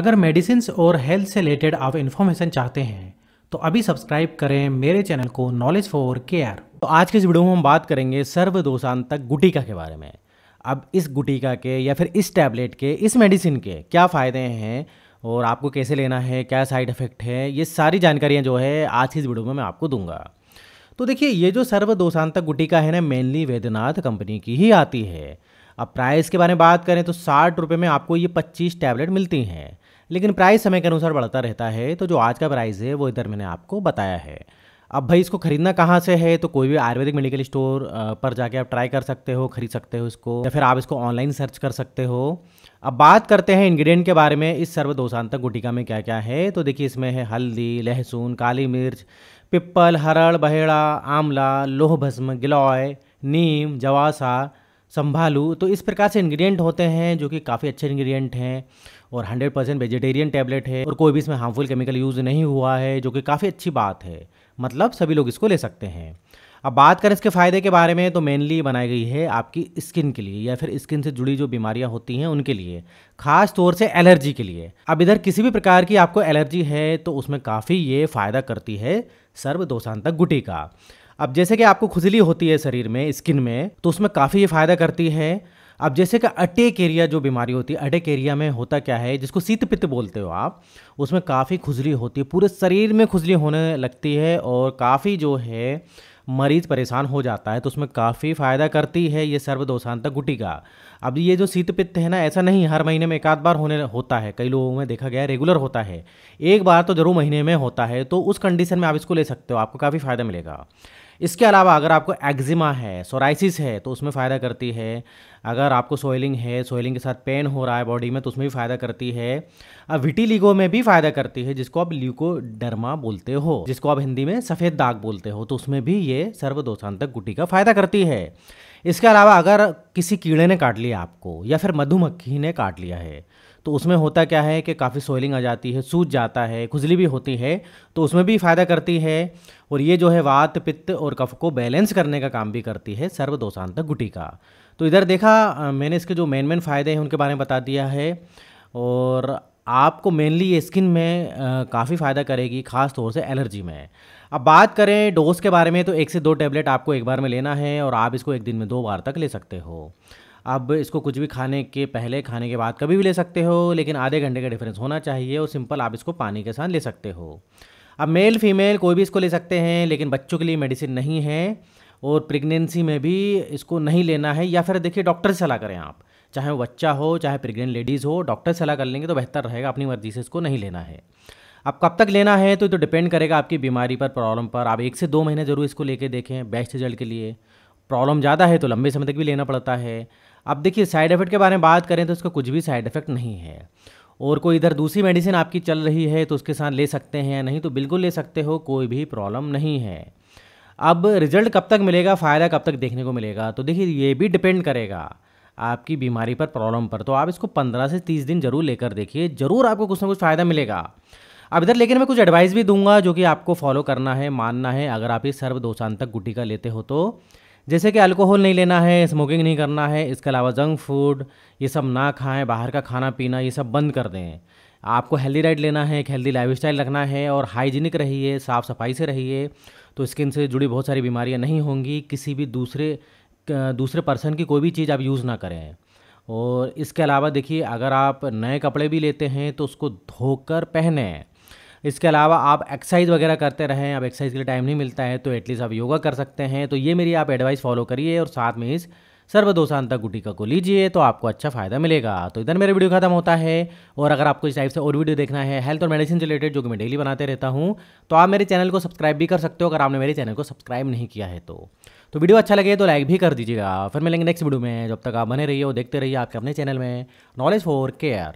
अगर मेडिसिन और हेल्थ से रिलेटेड आप इन्फॉर्मेशन चाहते हैं तो अभी सब्सक्राइब करें मेरे चैनल को नॉलेज फॉर केयर तो आज के इस वीडियो में हम बात करेंगे सर्वदोषांतक गुटिका के बारे में अब इस गुटिका के या फिर इस टैबलेट के इस मेडिसिन के क्या फ़ायदे हैं और आपको कैसे लेना है क्या साइड इफ़ेक्ट है ये सारी जानकारियाँ जो है आज की इस वीडियो में मैं आपको दूंगा तो देखिए ये जो सर्व दोषांतक गुटिका है ना मेनली वैद्यनाथ कंपनी की ही आती है अब प्राइस के बारे में बात करें तो साठ रुपये में आपको ये पच्चीस टैबलेट मिलती हैं लेकिन प्राइस समय के अनुसार बढ़ता रहता है तो जो आज का प्राइस है वो इधर मैंने आपको बताया है अब भाई इसको खरीदना कहाँ से है तो कोई भी आयुर्वेदिक मेडिकल स्टोर पर जाके आप ट्राई कर सकते हो खरीद सकते हो इसको या फिर आप इसको ऑनलाइन सर्च कर सकते हो अब बात करते हैं इंग्रेडिएंट के बारे में इस दोषांतक गुटिका में क्या क्या है तो देखिए इसमें है हल्दी लहसुन काली मिर्च पिप्पल हरड़ बहेड़ा आंवला लोह भस्म गिलॉय नीम जवासा संभालूँ तो इस प्रकार से इंग्रेडिएंट होते हैं जो कि काफ़ी अच्छे इंग्रेडिएंट हैं और 100 परसेंट वेजिटेरियन टैबलेट है और कोई भी इसमें हार्मफुल केमिकल यूज़ नहीं हुआ है जो कि काफ़ी अच्छी बात है मतलब सभी लोग इसको ले सकते हैं अब बात करें इसके फ़ायदे के बारे में तो मेनली बनाई गई है आपकी स्किन के लिए या फिर स्किन से जुड़ी जो बीमारियां होती हैं उनके लिए खास तौर से एलर्जी के लिए अब इधर किसी भी प्रकार की आपको एलर्जी है तो उसमें काफ़ी ये फ़ायदा करती है सर्व दोषांतक गुटी का अब जैसे कि आपको खुजली होती है शरीर में स्किन में तो उसमें काफ़ी ये फायदा करती है अब जैसे कि अटेक एरिया जो बीमारी होती है अटेक एरिया में होता क्या है जिसको शीत पित्त बोलते हो आप उसमें काफ़ी खुजली होती है पूरे शरीर में खुजली होने लगती है और काफ़ी जो है मरीज परेशान हो जाता है तो उसमें काफ़ी फ़ायदा करती है ये सर्वदोषांत गुटी का अब ये जो शीत पित्त है ना ऐसा नहीं हर महीने में एक आध बार होने होता है कई लोगों में देखा गया है रेगुलर होता है एक बार तो जरूर महीने में होता है तो उस कंडीशन में आप इसको ले सकते हो आपको काफ़ी फ़ायदा मिलेगा इसके अलावा अगर आपको एक्जिमा है सोराइसिस है तो उसमें फ़ायदा करती है अगर आपको सोइलिंग है सोइलिंग के साथ पेन हो रहा है बॉडी में तो उसमें भी फ़ायदा करती है अब विटीलिगो में भी फ़ायदा करती है जिसको आप ल्यूकोडर्मा बोलते हो जिसको आप हिंदी में सफ़ेद दाग बोलते हो तो उसमें भी ये सर्वदोषांतक गुटी का फ़ायदा करती है इसके अलावा अगर किसी कीड़े ने काट लिया आपको या फिर मधुमक्खी ने काट लिया है तो उसमें होता क्या है कि काफ़ी सोइलिंग आ जाती है सूज जाता है खुजली भी होती है तो उसमें भी फ़ायदा करती है और ये जो है वात पित्त और कफ को बैलेंस करने का काम भी करती है सर्वदोषांत गुटी का तो इधर देखा मैंने इसके जो मेन मेन फ़ायदे हैं उनके बारे में बता दिया है और आपको मेनली ये स्किन में काफ़ी फ़ायदा करेगी ख़ास तौर से एलर्जी में अब बात करें डोज के बारे में तो एक से दो टैबलेट आपको एक बार में लेना है और आप इसको एक दिन में दो बार तक ले सकते हो अब इसको कुछ भी खाने के पहले खाने के बाद कभी भी ले सकते हो लेकिन आधे घंटे का डिफरेंस होना चाहिए और सिंपल आप इसको पानी के साथ ले सकते हो अब मेल फीमेल कोई भी इसको ले सकते हैं लेकिन बच्चों के लिए मेडिसिन नहीं है और प्रेगनेंसी में भी इसको नहीं लेना है या फिर देखिए डॉक्टर से सलाह करें आप चाहे वो बच्चा हो चाहे प्रेग्नेंट लेडीज़ हो डॉक्टर से सलाह कर लेंगे तो बेहतर रहेगा अपनी मर्ज़ी से इसको नहीं लेना है अब कब तक लेना है तो तो डिपेंड करेगा आपकी बीमारी पर प्रॉब्लम पर आप एक से दो महीने ज़रूर इसको लेके देखें बेस्ट रिजल्ट के लिए प्रॉब्लम ज़्यादा है तो लंबे समय तक भी लेना पड़ता है अब देखिए साइड इफ़ेक्ट के बारे में बात करें तो इसका कुछ भी साइड इफ़ेक्ट नहीं है और कोई इधर दूसरी मेडिसिन आपकी चल रही है तो उसके साथ ले सकते हैं या नहीं तो बिल्कुल ले सकते हो कोई भी प्रॉब्लम नहीं है अब रिजल्ट कब तक मिलेगा फ़ायदा कब तक देखने को मिलेगा तो देखिए ये भी डिपेंड करेगा आपकी बीमारी पर प्रॉब्लम पर तो आप इसको पंद्रह से तीस दिन जरूर लेकर देखिए ज़रूर आपको कुछ ना कुछ फ़ायदा मिलेगा अब इधर लेकिन मैं कुछ एडवाइस भी दूंगा जो कि आपको फॉलो करना है मानना है अगर आप ये सर्व दोषांतक गुटी का लेते हो तो जैसे कि अल्कोहल नहीं लेना है स्मोकिंग नहीं करना है इसके अलावा जंक फूड ये सब ना खाएं बाहर का खाना पीना ये सब बंद कर दें आपको हेल्दी डाइट लेना है एक हेल्दी लाइफ स्टाइल रखना है और हाइजीनिक रहिए साफ़ सफाई से रहिए तो स्किन से जुड़ी बहुत सारी बीमारियाँ नहीं होंगी किसी भी दूसरे दूसरे पर्सन की कोई भी चीज़ आप यूज़ ना करें और इसके अलावा देखिए अगर आप नए कपड़े भी लेते हैं तो उसको धोकर पहने इसके अलावा आप एक्सरसाइज वगैरह करते रहें अब एक्सरसाइज के लिए टाइम नहीं मिलता है तो एटलीस्ट आप योगा कर सकते हैं तो ये मेरी आप एडवाइस फॉलो करिए और साथ में इस सर्वदोषांतक गुटिका को लीजिए तो आपको अच्छा फायदा मिलेगा तो इधर मेरे वीडियो खत्म होता है और अगर आपको इस टाइप से और वीडियो देखना है हेल्थ और मेडिसिन से रिलेटेड जो कि मैं डेली बनाते रहता हूँ तो आप मेरे चैनल को सब्सक्राइब भी कर सकते हो अगर आपने मेरे चैनल को सब्सक्राइब नहीं किया है तो तो वीडियो अच्छा लगे तो लाइक भी कर दीजिएगा फिर मिलेंगे नेक्स्ट वीडियो में जब तक आप बने रहिए और देखते रहिए आपके अपने चैनल में नॉलेज फॉर केयर